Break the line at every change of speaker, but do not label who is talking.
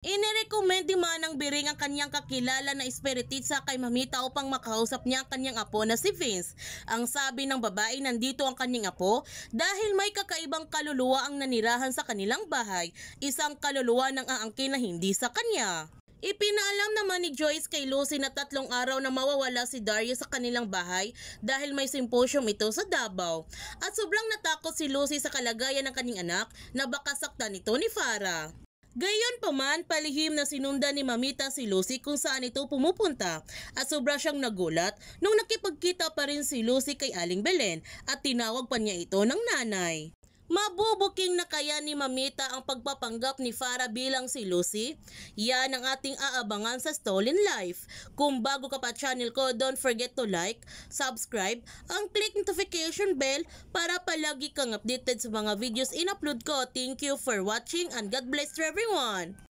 Inirekomend man ng Biring ang kanyang kakilala na espiritista kay Mamita upang makausap niya ang kanyang apo na si Vince. Ang sabi ng babae nandito ang kanyang apo dahil may kakaibang kaluluwa ang nanirahan sa kanilang bahay, isang kaluluwa ng aangkin na hindi sa kanya. Ipinalam naman ni Joyce kay Lucy na tatlong araw na mawawala si Dario sa kanilang bahay dahil may symposium ito sa Davao. At sobrang natakot si Lucy sa kalagayan ng kaning anak na baka saktan ito ni Farah. Gayon pa man, palihim na sinunda ni Mamita si Lucy kung saan ito pumupunta at sobra siyang nagulat nung nakipagkita pa rin si Lucy kay Aling Belen at tinawag pa niya ito ng nanay. Mabubuking na kaya ni Mamita ang pagpapanggap ni Farah bilang si Lucy? Yan ang ating aabangan sa Stolen Life. Kung bago ka pa channel ko, don't forget to like, subscribe, ang click notification bell para palagi kang updated sa mga videos in-upload ko. Thank you for watching and God bless to everyone!